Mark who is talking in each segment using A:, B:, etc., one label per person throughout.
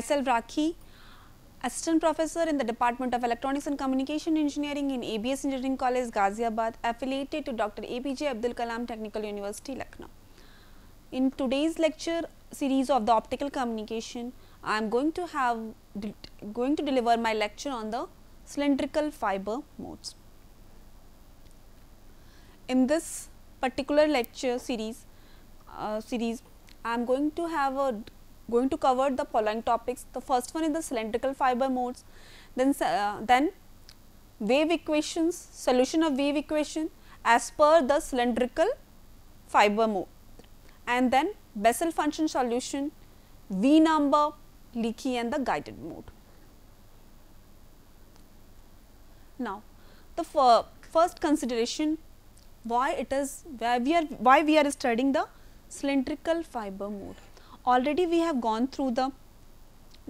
A: myself Rakhi, Assistant Professor in the Department of Electronics and Communication Engineering in ABS Engineering College, Ghaziabad, affiliated to Dr. APJ Abdul Kalam Technical University, Lucknow. In today's lecture series of the optical communication, I am going to have going to deliver my lecture on the cylindrical fiber modes. In this particular lecture series, uh, series I am going to have a going to cover the following topics. The first one is the cylindrical fiber modes, then, uh, then wave equations, solution of wave equation as per the cylindrical fiber mode and then Bessel function solution, V number, leaky and the guided mode. Now, the first consideration why it is why we are why we are studying the cylindrical fiber mode. Already we have gone through the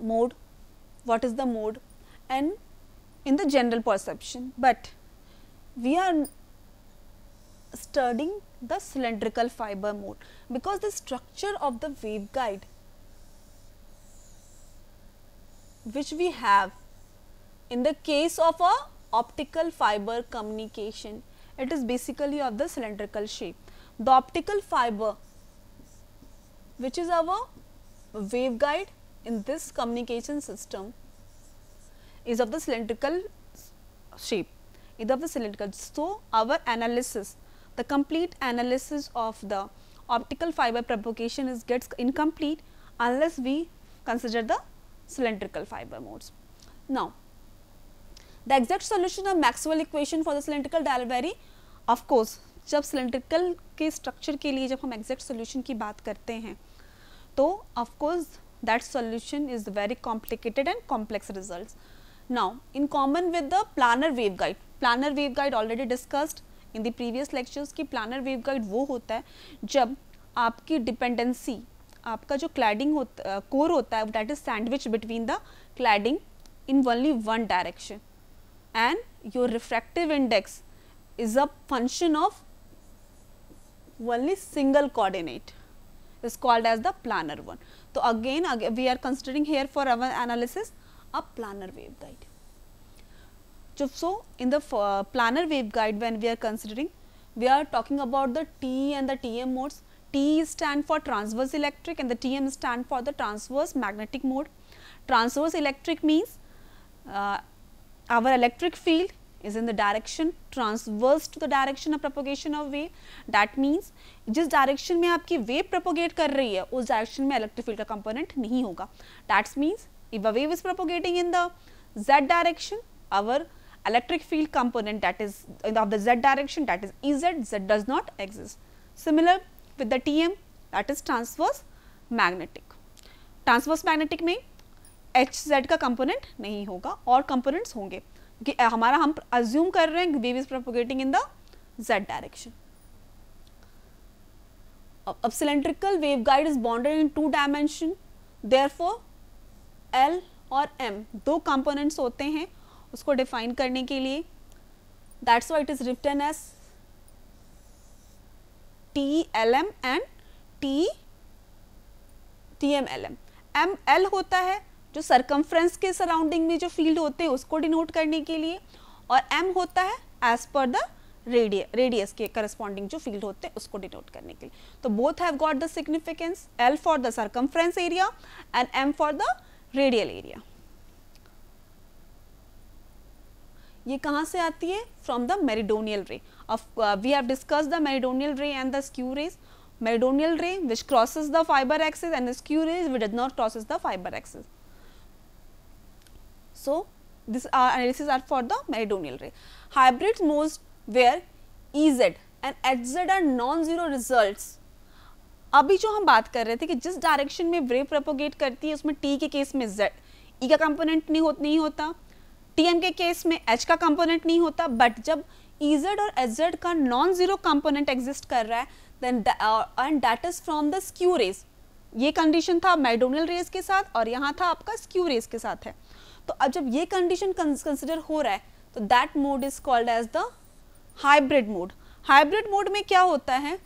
A: mode, what is the mode and in the general perception, but we are studying the cylindrical fiber mode because the structure of the waveguide which we have in the case of a optical fiber communication it is basically of the cylindrical shape the optical fiber which is our waveguide in this communication system is of the cylindrical shape, is of the cylindrical. So, our analysis, the complete analysis of the optical fiber propagation is gets incomplete unless we consider the cylindrical fiber modes. Now, the exact solution of Maxwell equation for the cylindrical dial of course, जब cylindrical के structure के लिए जब हम exact solution की बात करते हैं तो of course that solution is very complicated and complex result now in common with the planar wave guide planar wave guide already discussed in the previous lectures की प्लानर वेव गाइड वो होता है जब आपकी डिपेंडेंसी आपका जो क्लैडिंग होता core होता है that is sandwich between the cladding in only one direction and your refractive index is a function of only single coordinate is called as the planar one. So, again, again we are considering here for our analysis a planar waveguide. So, in the uh, planar waveguide when we are considering, we are talking about the TE and the TM modes. TE stand for transverse electric and the TM stand for the transverse magnetic mode. Transverse electric means uh, our electric field is in the direction transverse to the direction of propagation of wave that means jis direction mein aapki wave propagate kar rahi hai us direction mein electric field ka component nahi hoga that means if a wave is propagating in the z direction our electric field component that is of the z direction that is Ez z does not exist similar with the TM that is transverse magnetic transverse magnetic mein Hz ka component nahi hoga aur components honge कि हमारा हम assume कर रहे हैं wave is propagating in the Z direction अब cylindrical wave guide is bounded in two dimension therefore L और M दो components होते हैं उसको डिफाइन करने के लिए that's why it is written S T L M and T T M L M M L होता है जो सरकमफ्रेंस के सराउंडिंग में जो फील्ड होते हैं उसको डिनोट करने के लिए और एम होता है as per the radius radius के करस्पॉन्डिंग जो फील्ड होते हैं उसको डिनोट करने के लिए तो both have got the significance L for the circumference area and M for the radial area ये कहाँ से आती है from the meridional ray of we have discuss the meridional ray and the skew rays meridional ray which crosses the fibre axis and the skew rays which does not crosses the fibre axis So, this uh, analysis are for the meridional ray. hybrid modes where Ez and Hz are non-zero results. अभी जो हम बात कर रहे थे कि जिस direction में वेव प्रोपोगेट करती है उसमें टी के केस में जेड e का कंपोनेंट नहीं होता नहीं होता tm के केस में एच का कंपोनेंट नहीं होता बट जब जेड e और जेड का नॉन जीरो कंपोनेंट एग्जिस्ट कर रहा है then and that is from the skew rays ये कंडीशन था मेडोनल रेज के साथ और यहाँ था आपका स्क्यू रेज के साथ है तो अब जब ये कंडीशन कंसिडर हो रहा है तो that mode is called as the hybrid mode hybrid mode में क्या होता है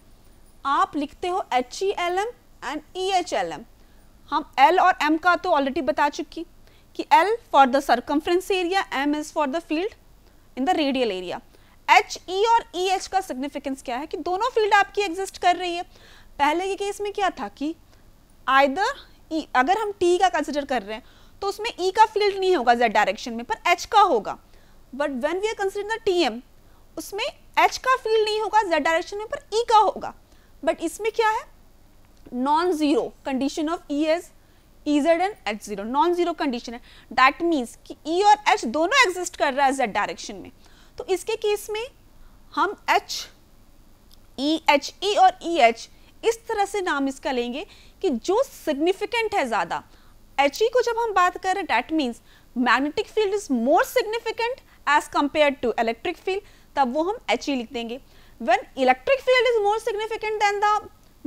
A: आप लिखते हो H E L M and E H L M हम एल और एम का तो ऑलरेडी बता चुकी कि L for the circumference area M is for the field in the radial area H E और ई e एच का significance क्या है कि दोनों फील्ड आपकी एग्जिस्ट कर रही है पहले के केस में क्या था कि आइदर ई e, अगर हम टी का कंसिडर कर रहे हैं तो उसमें ई e का फील्ड नहीं होगा जेड डायरेक्शन में पर एच का होगा but when we are consider T M उसमें एच का फील्ड नहीं होगा जेड डायरेक्शन में पर ई e का होगा बट इसमें क्या है non zero condition of E as E Z and H zero non zero condition है डैट मीन्स कि ई e और एच दोनों एग्जिस्ट कर रहा है जेड डायरेक्शन में तो इसके केस में हम एच ई एच ई और ई एच इस तरह से नाम इसका लेंगे कि जो सिग्निफिकेंट है ज़्यादा एच e को जब हम बात करें that means magnetic field is more significant as compare to electric field तब वो हम एच e लिख देंगे when electric field is more significant than the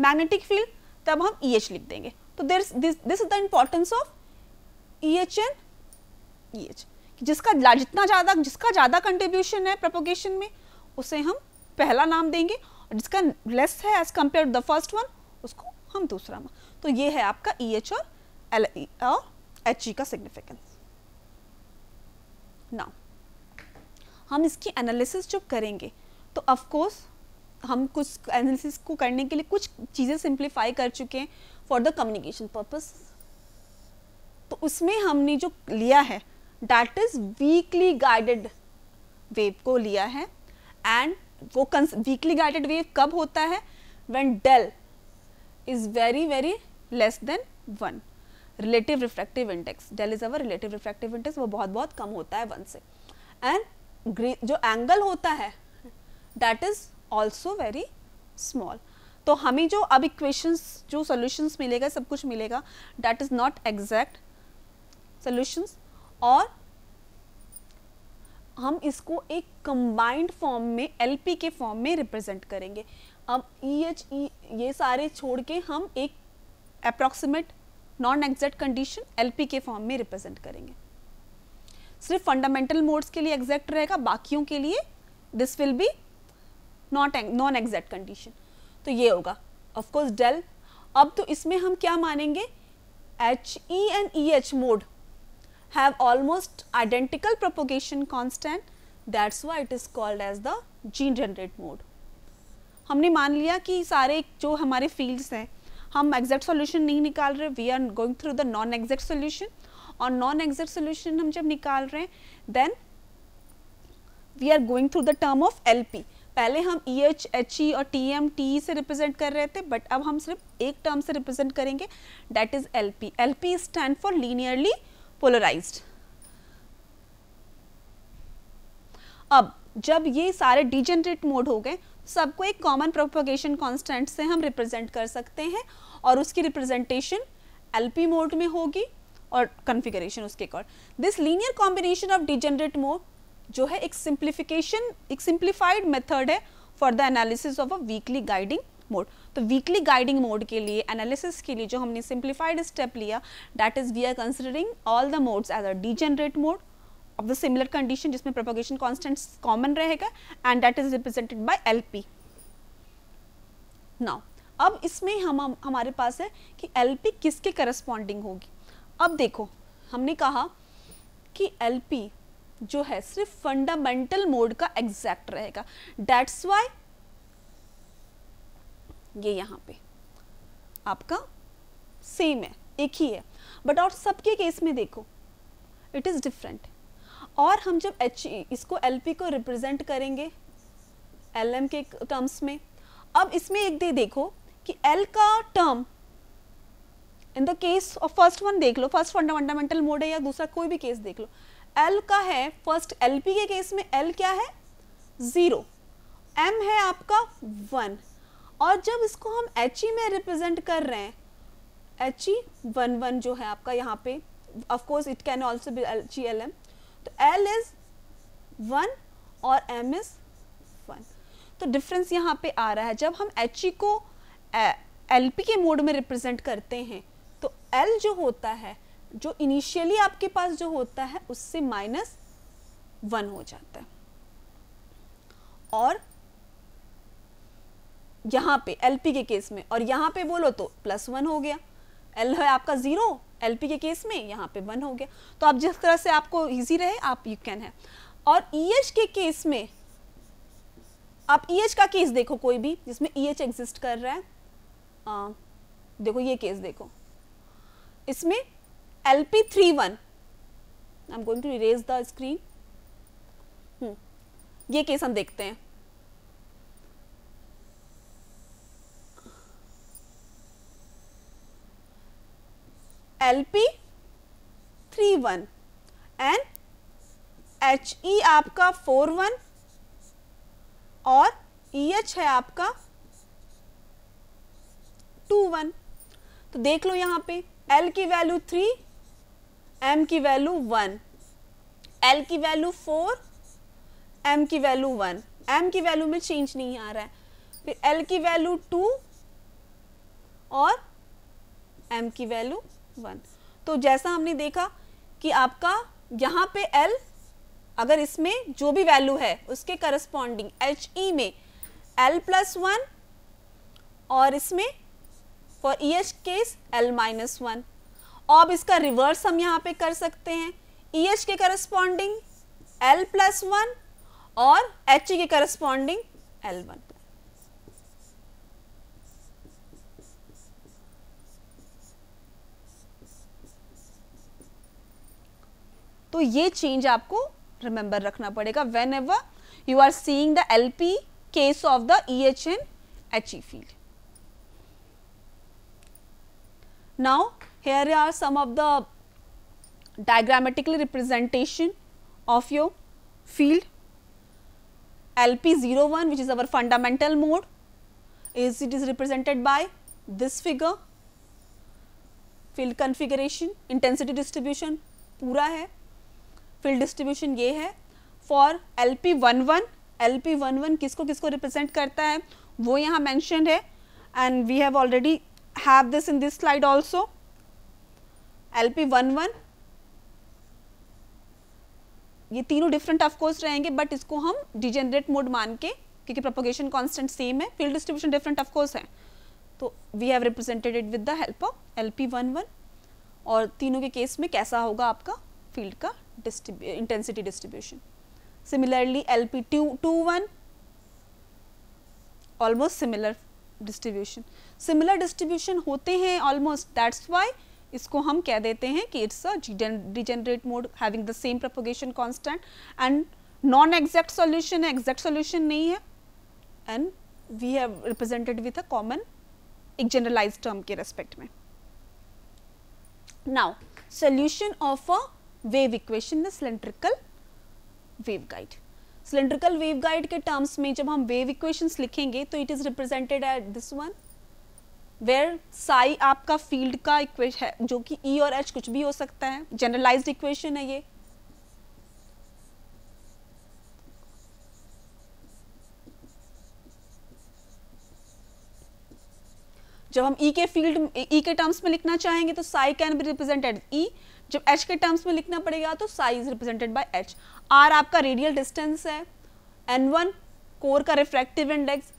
A: magnetic field तब हम ई e लिख देंगे तो there this is the importance of E H and E H जिसका जितना ज़्यादा जिसका ज़्यादा कंट्रीब्यूशन है प्रपोगेशन में उसे हम पहला नाम देंगे और जिसका लेस है as compare the first one उसको हम दूसरा नाम तो ये है आपका ई एच और LE एच ई का सिग्निफिकेंस ना हम इसकी एनालिसिस जब करेंगे तो ऑफकोर्स हम कुछ एनालिसिस को करने के लिए कुछ चीज़ें सिंप्लीफाई कर चुके हैं फॉर द कम्युनिकेशन पर्पस तो उसमें हमने जो लिया है that is weakly guided wave को लिया है एंड वो वीकली गाइडेड वेव कब होता है when del is very very less than one relative refractive index del is our relative refractive index वो बहुत बहुत कम होता है वन से एंड जो एंगल होता है that is also very small तो हमें जो अब इक्वेशंस जो सोल्यूशंस मिलेगा सब कुछ मिलेगा that is not exact solutions और हम इसको एक कंबाइंड फॉर्म में एलपी के फॉर्म में रिप्रेजेंट करेंगे अब ई एच ई ये सारे छोड़ के हम एक approximate non exact condition LP के फॉर्म में रिप्रेजेंट करेंगे सिर्फ फंडामेंटल मोड्स के लिए एग्जैक्ट रहेगा बाकियों के लिए this will be not non exact condition तो ये होगा ऑफकोर्स डेल अब तो इसमें हम क्या मानेंगे H E and E H mode have almost identical propagation constant that's why it is called as the degenerate mode हमने मान लिया कि सारे जो हमारे फील्ड्स हैं हम एग्जैक्ट सॉल्यूशन नहीं निकाल रहे we are going through the non exact solution और नॉन एग्जैक्ट सॉल्यूशन हम जब निकाल रहे हैं then we are going through the term of L P पहले हम ई एच एच ई और टी एम टी से रिप्रेजेंट कर रहे थे बट अब हम सिर्फ एक टर्म से रिप्रेजेंट करेंगे that is L P L P stand for linearly polarize अब जब ये सारे डिजेनरेट मोड हो गए सबको एक कॉमन प्रोपोगेशन कॉन्स्टेंट से हम रिप्रेजेंट कर सकते हैं और उसकी रिप्रेजेंटेशन एलपी मोड में होगी और कन्फिगरेशन उसके accord this linear combination of degenerate mode जो है एक सिंप्लीफिकेशन एक सिंप्लीफाइड मेथड है for the analysis of a weakly guiding mode तो वीकली गाइडिंग मोड के लिए एनालिसिस के लिए जो हमने सिंप्लीफाइड स्टेप लिया that is we are considering all the modes as a degenerate mode of the similar condition जिसमें प्रोपोगेशन कॉन्स्टेंट कॉमन रहेगा and that is represented by L P now अब इसमें हम, हम हमारे पास है कि एल पी किसके करस्पॉन्डिंग होगी अब देखो हमने कहा कि एल पी जो है सिर्फ फंडामेंटल मोड का एग्जैक्ट रहेगा डेट्स वाई ये यहाँ पे आपका सेम है एक ही है बट और सबके केस में देखो इट इज़ डिफरेंट और हम जब एच e, इसको एल पी को रिप्रेजेंट करेंगे एल एम के टर्म्स में अब इसमें एक दे देखो कि एल का term in the case of first one देख लो फर्स्ट फंडामेंटल मोड है या दूसरा कोई भी केस देख लो एल का है फर्स्ट एल पी के केस में एल क्या है ज़ीरो एम है आपका वन और जब इसको हम एच ई e में रिप्रेजेंट कर रहे हैं एच ई वन वन जो है आपका यहाँ पे of course it can also be H E L M तो L इज वन और M इज वन तो डिफरेंस यहाँ पे आ रहा है जब हम एच ई e को एल पी के मोड में रिप्रेजेंट करते हैं तो एल जो होता है जो इनिशियली आपके पास जो होता है उससे माइनस वन हो जाता है और यहाँ पे एल पी के केस में और यहाँ पे बोलो तो प्लस वन हो गया एल है आपका ज़ीरो एल पी के केस में यहाँ पे वन हो गया तो आप जिस तरह से आपको ईजी रहे आप यू कैन है और ई e EH के केस में आप ई e EH का केस देखो कोई भी जिसमें ई EH एग्जिस्ट कर रहा है आ, देखो ये केस देखो इसमें L P three one I am going to erase the screen ये केस हम देखते हैं वन एंड HE आपका 41 और EH है आपका 21 तो देख लो यहां पे L की वैल्यू 3 M की वैल्यू 1 L की वैल्यू 4 M की वैल्यू 1 M की वैल्यू में चेंज नहीं आ रहा है फिर L की वैल्यू 2 और M की वैल्यू वन तो जैसा हमने देखा कि आपका यहाँ पे एल अगर इसमें जो भी वैल्यू है उसके करस्पॉन्डिंग एच ई में एल प्लस वन और इसमें for E H case L minus one अब इसका रिवर्स हम यहाँ पे कर सकते हैं ई e एच के करस्पॉन्डिंग एल प्लस वन और एच ई e के करस्पॉन्डिंग एल वन तो ये चेंज आपको रिमेंबर रखना पड़ेगा whenever you are seeing the P case of the E H in H E field now here are some of the diagrammatically representation of your field L P zero one which is our fundamental mode is it is represented by this figure field configuration intensity distribution पूरा है field distribution ये है for L P one one L P one one किसको किसको represent करता है वो यहाँ मैंशन है and we have already have this in this slide also L P one one ये तीनों डिफरेंट ऑफकोर्स रहेंगे बट इसको हम डिजेनरेट मोड मान के क्योंकि प्रोपोगेशन कॉन्स्टेंट सेम है फील्ड डिस्ट्रीब्यूशन डिफरेंट ऑफकोर्स है तो we have represented it with the help of L P one one और तीनों के केस में कैसा होगा आपका फील्ड का distribu intensity distribution. Similarly, LP two two one almost similar distribution. Similar distribution होते हैं almost that's why इसको हम कह देते हैं कि it's a degenerate mode having the same propagation constant and non exact solution है exact solution नहीं है and we have represented with a common एक generalized term के respect में. Now solution of a wave equation में cylindrical guide cylindrical guide के terms में जब हम वेव इक्वेशंस लिखेंगे तो it is represented at this one where psi आपका फील्ड का इक्वेशन है जो कि ई e और एच कुछ भी हो सकता है जनरलाइज इक्वेशन है ये जब हम ई e के फील्ड ई e के टर्म्स में लिखना चाहेंगे तो psi can be represented E e, जब एच के टर्म्स में लिखना पड़ेगा तो psi is represented by H R आपका रेडियल डिस्टेंस है एन वन कोर का refractive index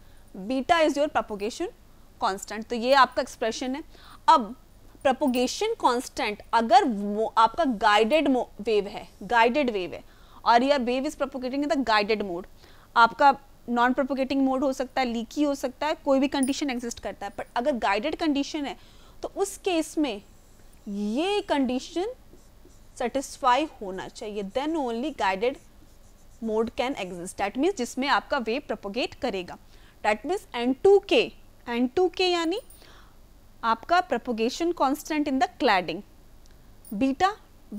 A: beta is your propagation constant तो ये आपका एक्सप्रेशन है अब प्रपोगेशन कॉन्स्टेंट अगर वो आपका गाइडेड वेव है गाइडेड वेव है और यह wave is propagating in the guided mode आपका नॉन प्रपोगेटिंग मोड हो सकता है लीकी हो सकता है कोई भी कंडीशन एग्जिस्ट करता है बट अगर गाइडेड कंडीशन है तो उस केस में ये कंडीशन सेटिस्फाई होना चाहिए then only guided mode can exist that means जिसमें आपका वेव प्रपोगेट करेगा that means N two K N two K यानी आपका propagation constant in the cladding beta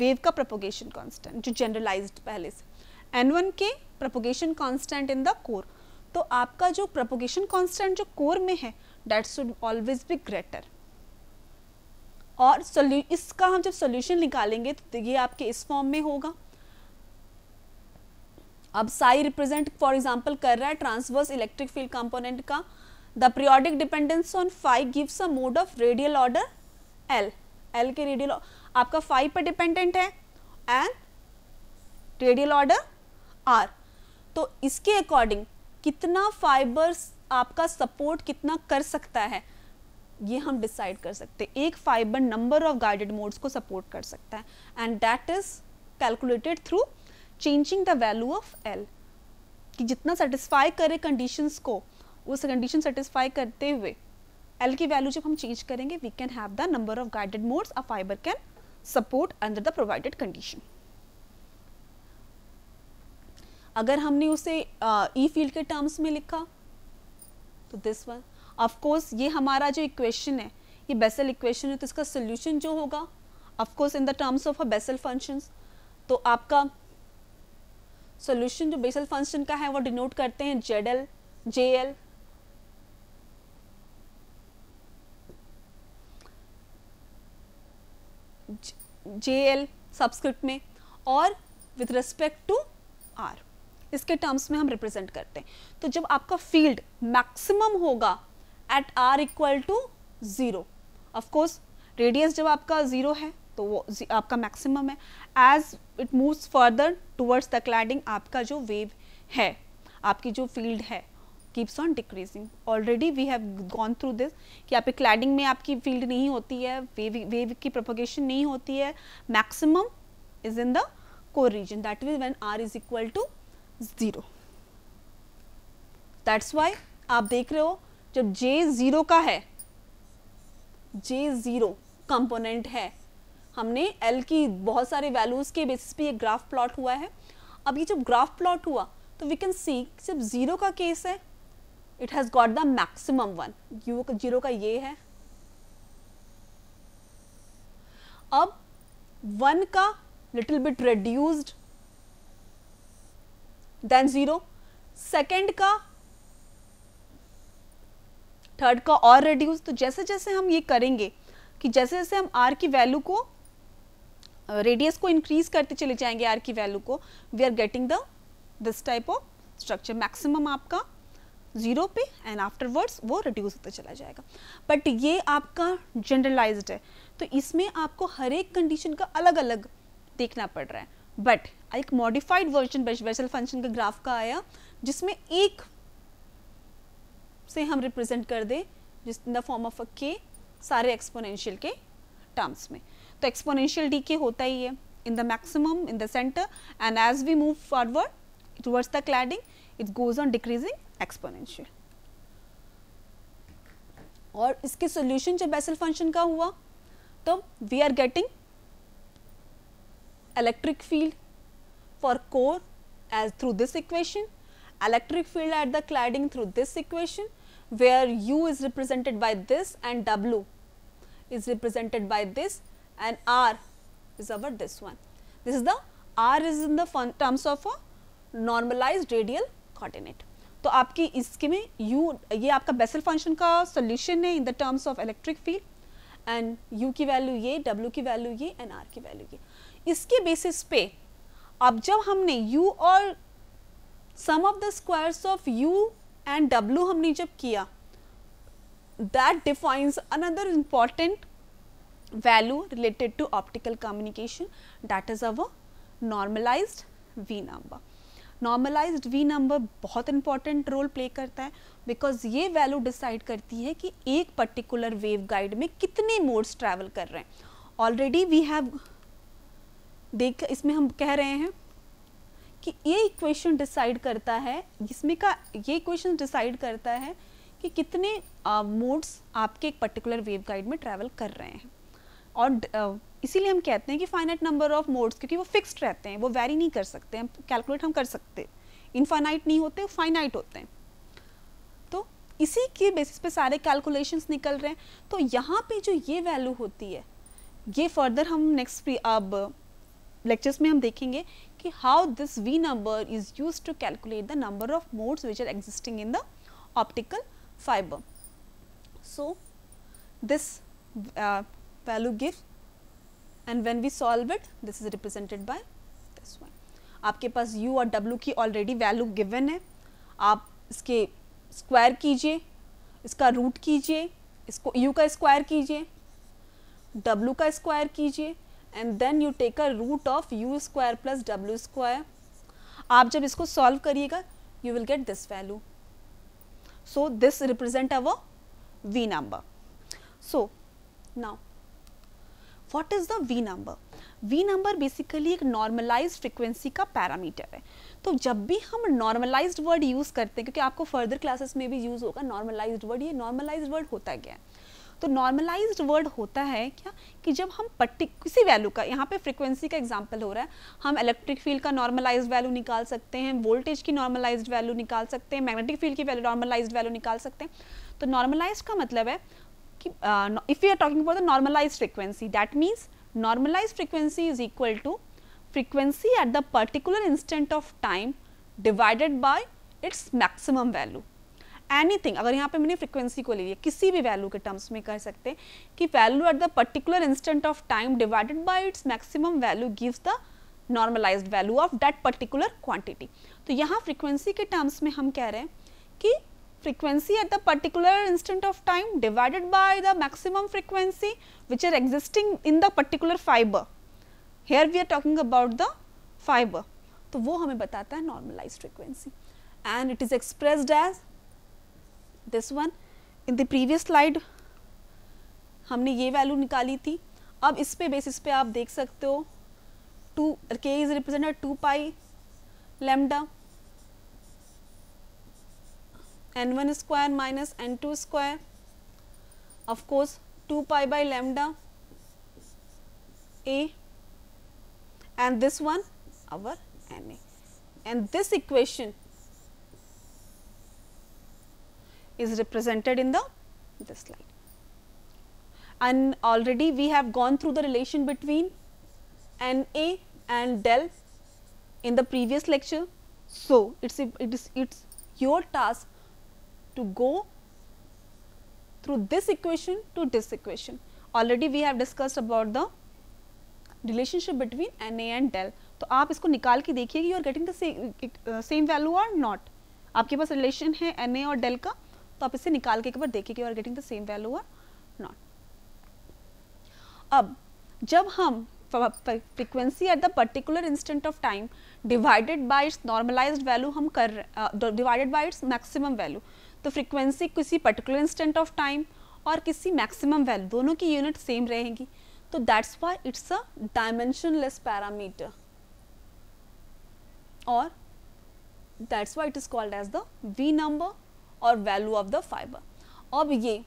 A: wave का प्रपोगेशन कॉन्स्टेंट जो जनरलाइज्ड पहले से एन वन के propagation constant in the core तो आपका जो प्रपोगेशन कॉन्स्टेंट जो कोर में है that should always be greater और इसका हम जब सोल्यूशन निकालेंगे तो ये आपके इस फॉर्म में होगा अब साई रिप्रेजेंट फॉर एग्जांपल कर रहा है ट्रांसवर्स इलेक्ट्रिक फील्ड कंपोनेंट का the periodic dependence on five gives a mode of radial order L L के रेडियल आपका फाइव पर डिपेंडेंट है एंड रेडियल ऑर्डर आर तो इसके अकॉर्डिंग कितना फाइबर्स आपका सपोर्ट कितना कर सकता है ये हम डिसाइड कर सकते हैं एक fiber number of guided modes को सपोर्ट कर सकता है and that is calculated through changing the value of L कि जितना सेटिस्फाई करे कंडीशंस को उस कंडीशन सेटिस्फाई करते हुए एल की वैल्यू जब हम चेंज करेंगे we can have the number of guided modes a fiber can support under the provided condition अगर हमने उसे ई uh, फील्ड के टर्म्स में लिखा तो दिस वन ऑफकोर्स ये हमारा जो इक्वेशन है ये बेसल इक्वेशन है तो इसका सोल्यूशन जो होगा of course in the terms of a Bessel functions तो आपका सोल्यूशन जो बेसल फंक्शन का है वो डिनोट करते हैं Z L J L J L subscript में और विथ रिस्पेक्ट टू आर इसके टर्म्स में हम रिप्रेजेंट करते हैं तो जब आपका फील्ड मैक्सिमम होगा at R equal to zero of course radius जब आपका ज़ीरो है तो वो आपका मैक्सिमम है as it moves further towards the cladding आपका जो वेव है आपकी जो फील्ड है keeps on decreasing already we have gone through this कि आपके क्लाइडिंग में आपकी फील्ड नहीं होती है वेव वेव की प्रोपोगेशन नहीं होती है maximum is in the core region that which when R is equal to zero that's why आप देख रहे हो जब जे ज़ीरो का है जे ज़ीरो कंपोनेंट है हमने एल की बहुत सारे वैल्यूज़ के बेसिस पे ये ग्राफ प्लॉट हुआ है अब ये जब ग्राफ प्लॉट हुआ तो वी कैन सी सिर्फ ज़ीरो का केस है it has got the maximum one you zero का ये है अब वन का little bit reduced then zero second का थर्ड का और रिड्यूस तो जैसे जैसे हम ये करेंगे कि जैसे जैसे हम आर की वैल्यू को रेडियस को इंक्रीज करते चले जाएंगे आर की वैल्यू को we are getting the this type of structure maximum आपका जीरो पे एंड आफ्टरवर्ड्स वो रिड्यूस होता चला जाएगा बट ये आपका जनरलाइज्ड है तो इसमें आपको हर एक कंडीशन का अलग अलग देखना पड़ रहा है बट एक मॉडिफाइड वर्जन बेसल फंक्शन का ग्राफ का आया जिसमें एक से हम रिप्रेजेंट कर दें जिस in the form of a के सारे एक्सपोनेंशियल के टर्म्स में तो एक्सपोनेंशियल डी के होता ही है in the maximum in the center and as we move forward towards the cladding it goes on decreasing exponential और इसके सॉल्यूशन जब बेसल फंक्शन का हुआ तो we are getting electric field for core as through this equation electric field at the cladding through this equation where u is represented by this and w is represented by this and r is our this one. This is the r is in the terms of a normalized radial coordinate. तो आपकी इसके में u ये आपका basal function का solution है in the terms of electric field and u की value ये w की वैल्यू ये एंड r की वैल्यू ये इसके बेसिस पे अब जब हमने u और sum of the squares of u and W हमने जब किया that defines another important value related to optical communication that is our normalize V number normalize V number बहुत इंपॉर्टेंट रोल प्ले करता है बिकॉज ये value decide करती है कि एक पर्टिकुलर वेव गाइड में कितने मोड्स ट्रैवल कर रहे हैं ऑलरेडी वी हैव देख इसमें हम कह रहे हैं कि ये इक्वेशन डिसाइड करता है इसमें का ये इक्वेशन डिसाइड करता है कि कितने मोड्स आपके एक पर्टिकुलर वेव गाइड में ट्रैवल कर रहे हैं और इसीलिए हम कहते हैं कि फाइनाइट नंबर ऑफ मोड्स क्योंकि वो फिक्स्ड रहते हैं वो वेरी नहीं कर सकते हम कैलकुलेट हम कर सकते इनफाइनाइट नहीं होते फाइनाइट होते हैं तो इसी के बेसिस पे सारे कैलकुलेशंस निकल रहे हैं तो यहाँ पे जो ये वैल्यू होती है ये फर्दर हम नेक्स्ट अब लेक्चर्स में हम देखेंगे कि how this V number is used to calculate the number of modes which are existing in the optical fiber. So, this uh, value give and when we solve it this is represented by this one. आपके पास u और w की already value given है आप इसके square कीजिए इसका root कीजिए इसको u का स्क्वायर कीजिए w का स्क्वायर कीजिए and then you take a root of U square plus W square आप जब इसको सॉल्व करिएगा you will get this value so this represent our V number so now what is the V number V number basically एक normalize frequency का parameter है तो जब भी हम नॉर्मलाइज वर्ड यूज करते हैं क्योंकि आपको फर्दर क्लासेस में भी यूज होगा नॉर्मलाइज वर्ड ये नॉर्मलाइज वर्ड होता गया है तो नॉर्मलाइज वर्ड होता है क्या कि जब हम पर्टिक किसी वैल्यू का यहाँ पे फ्रीक्वेंसी का एग्जाम्पल हो रहा है हम इलेक्ट्रिक फील्ड का नॉर्मलाइज वैल्यू निकाल सकते हैं वोल्टेज की नॉर्मलाइज वैल्यू निकाल सकते हैं मैग्नेटिक फील्ड की वैल्यू नॉर्मलाइज वैल्यू निकाल सकते हैं तो नॉर्मलाइज का मतलब है कि if you are talking about the normalize frequency that means normalize frequency is equal to frequency at the particular instant of time divided by its maximum value anything अगर यहाँ पे मैंने फ्रीक्वेंसी को ले लिया किसी भी वैल्यू के टर्म्स में कह सकते हैं कि value at the particular instant of time divided by its maximum value gives the normalize value of that particular quantity तो यहाँ फ्रिक्वेंसी के टर्म्स में हम कह रहे हैं कि frequency at the particular instant of time divided by the maximum frequency which are existing in the particular fiber here we are talking about the fiber तो वो हमें बताता है normalize frequency and it is expressed as this one in the previous slide हमने ये value निकाली थी अब इस पे बेसिस पे आप देख सकते हो two K is represented two pi lambda N one square minus N two square of course two pi by lambda and this one our N A and this equation is represented in the this slide. And already we have gone through the relation between Na and del in the previous lecture. So, it's, it is it's your task to go through this equation to this equation. Already we have discussed about the relationship between Na and del. So आप इसको निकाल के देखिए कि getting the same uh, same value or not. Not आपके पास relation है Na और del का तो आप इसे निकाल के एक बार देखिए कि are getting the same value और नॉट अब जब हम frequency at the particular instant of time divided by its normalized value हम कर divided by its maximum value तो फ्रिक्वेंसी किसी पर्टिकुलर इंस्टेंट ऑफ टाइम और किसी मैक्सिमम वैल्यू दोनों की यूनिट सेम रहेगी तो that's why it's a dimensionless parameter और that's why it is called as the V number और वैल्यू ऑफ द फाइबर अब ये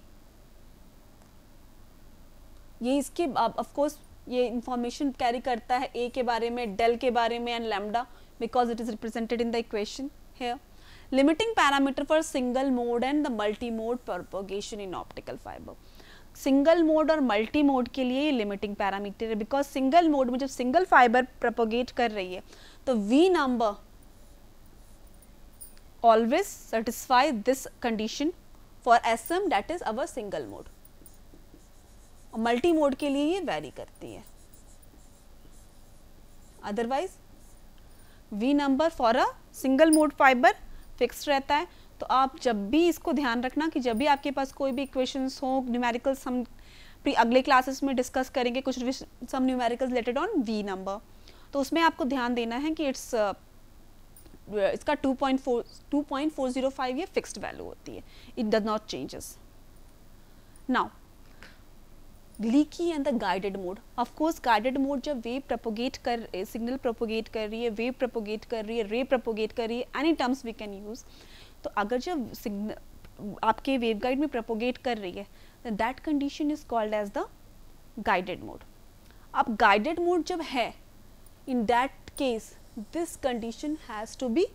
A: ये इसके अब ऑफकोर्स ये इंफॉर्मेशन कैरी करता है ए के बारे में डेल के बारे में and lambda because it is represented in the equation here limiting parameter for single mode and the multi mode propagation in optical fiber single mode और मल्टी मोड के लिए लिमिटिंग पैरामीटर है बिकॉज सिंगल मोड में जब single fiber propagate कर रही है तो V number always satisfy this condition for SM that is our single mode. Multi mode के लिए ये वेरी करती है otherwise V number for a single mode fiber fix रहता है तो आप जब भी इसको ध्यान रखना कि जब भी आपके पास कोई भी इक्वेशंस हो न्यूमेरिकल्स हम अगले क्लासेस में डिस्कस करेंगे कुछ some numericals related on V number तो उसमें आपको ध्यान देना है कि इट्स इसका 2.4 2.405 ये फिक्स्ड वैल्यू होती है it does not changes now leaky and the guided mode of course guided mode जब वेव प्रपोगेट कर सिग्नल प्रपोगेट कर रही है वेव प्रपोगेट कर रही है रे प्रपोगेट कर रही है any terms we can use तो अगर जब सिग्नल आपके वेव गाइड में प्रपोगेट कर रही है that condition is called as the guided mode अब गाइडेड मोड जब है in that case this condition has to be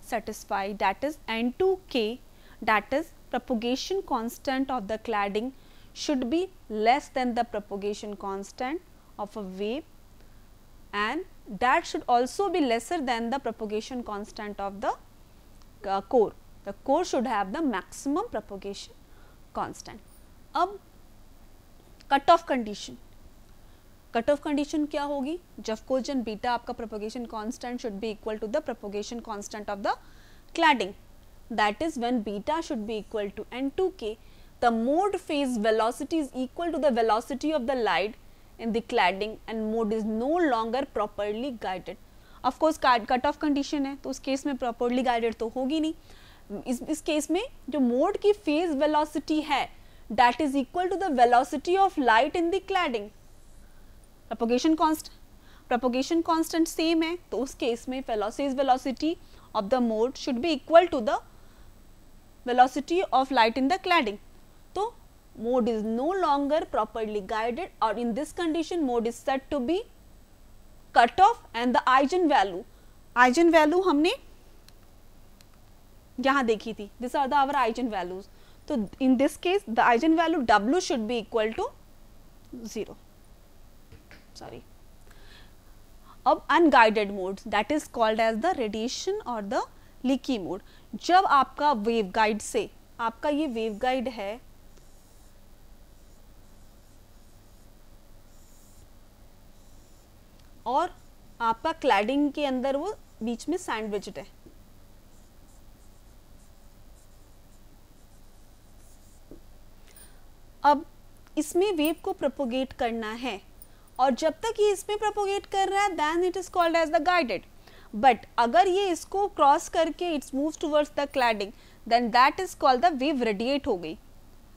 A: satisfied that is N2K that is propagation constant of the cladding should be less than the propagation constant of a wave and that should also be lesser than the propagation constant of the uh, core. The core should have the maximum propagation constant. cut cutoff condition. Cut off condition क्या होगी जफकोजन beta आपका propagation constant should be equal to the propagation constant of the cladding that is when beta should be equal to N two K the mode phase velocity is equal to the velocity of the light in the cladding and mode is no longer properly guided of course cut off condition है तो उस case में properly guided तो होगी नहीं इस, इस case में जो मोड की फेज वेलॉसिटी है that is equal to the velocity of light in the cladding propagation const propagation constant same है तो उस केस में फेलोसिज velocity of the mode should be equal to the velocity of light in the cladding तो mode is no longer properly guided और in this condition mode is set to be cut off and the eigen value eigen value हमने यहां देखी थी this are the our eigen values तो in this case the eigen value W should be equal to zero sorry अब unguided mode that is called as the radiation और the leaky mode जब आपका wave guide से आपका ये wave guide है और आपका क्लैडिंग के अंदर वो बीच में सैंडविच है अब इसमें वेव को प्रोपोगेट करना है और जब तक ये इसमें प्रपोगेट कर रहा है then it is called as the guided but अगर ये इसको क्रॉस करके it's move towards the cladding then that is called the wave radiate हो गई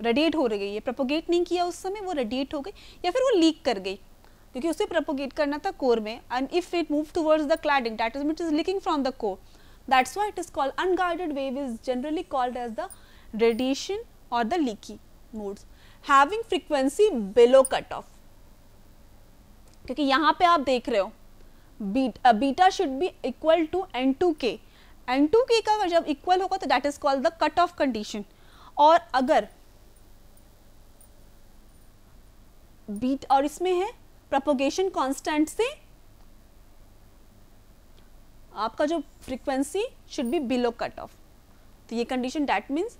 A: रेडिएट हो रही गई ये प्रपोगेट नहीं किया उस समय वो रेडिएट हो गई या फिर वो लीक कर गई क्योंकि उसे प्रपोगेट करना था कोर में and if it move towards the cladding that is it is leaking from the core why it is called unguarded wave is generally called as the radiation और the leaky leaky having frequency below cut off क्योंकि यहाँ पे आप देख रहे हो beta beta should be equal to N two K N two K का जब इक्वल होगा तो that is called the cut off condition और अगर बीट और इसमें है प्रपोगेशन कांस्टेंट से आपका जो frequency should be below cut off तो ये condition that means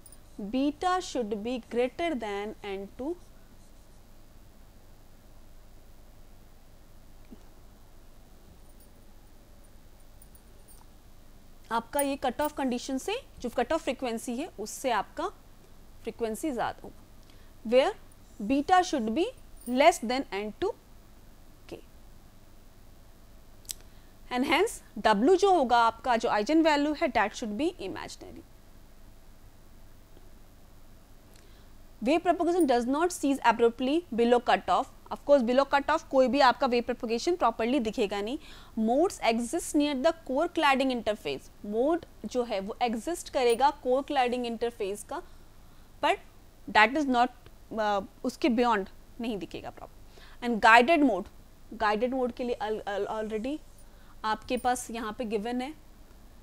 A: beta should be greater than N two आपका ये कट ऑफ कंडीशन से जो कट ऑफ फ्रिक्वेंसी है उससे आपका फ्रिक्वेंसी ज़्यादा होगा where beta should be less than N two K and hence W जो होगा आपका जो आइजन वैल्यू है that should be imaginary wave propagation does not cease properly below cut off course below cut off कोई भी आपका wave propagation properly दिखेगा नहीं modes exist near the core cladding interface mode जो है वो एग्जिस्ट करेगा कोर क्लैडिंग इंटरफेस का बट दैट इज नॉट उसके बियॉन्ड नहीं दिखेगा proper and guided mode guided mode के लिए ऑलरेडी आपके पास यहाँ पे गिवन है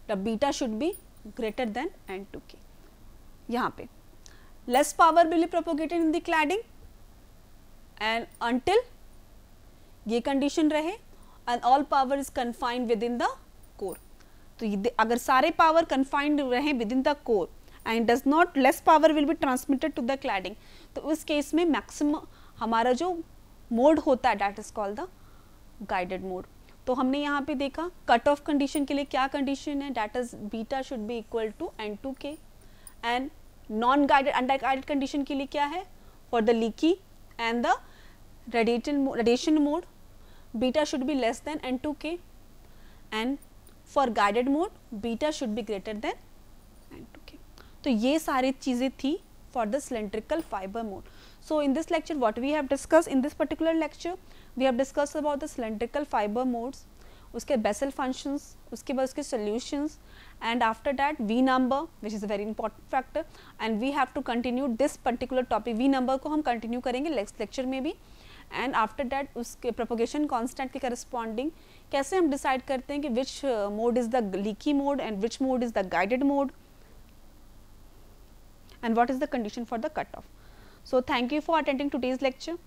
A: the beta should be greater than N two K यहाँ पे less power will propagated in the cladding and until ये condition रहे and all power is confined within the core. तो अगर सारे power confined रहे within the core and does not less power will be transmitted to the cladding. तो उस case में maximum हमारा जो mode होता है that is called the guided mode. तो हमने यहाँ पे देखा कट ऑफ कंडीशन के लिए क्या कंडीशन है that is beta should be equal to N two K and non guided under guided condition के लिए क्या है for the leaky and the radiation mode beta should be less than n2k and for guided mode beta should be greater than n2k. So, ये सारी चीज़ें थी for the cylindrical fiber mode. So, in this lecture what we have discussed in this particular lecture we have discussed about the cylindrical fiber modes उसके Bessel functions उसके बाद उसके solutions and after that V number which is a very important factor and we have to continue this particular topic V number को हम continue करेंगे next lecture में भी and after that उसके प्रोपोगेशन कॉन्स्टेंट के करस्पॉन्डिंग कैसे हम decide करते हैं कि which mode is the leaky mode and which mode is the guided mode and what is the condition for the cut off so thank you for attending today's lecture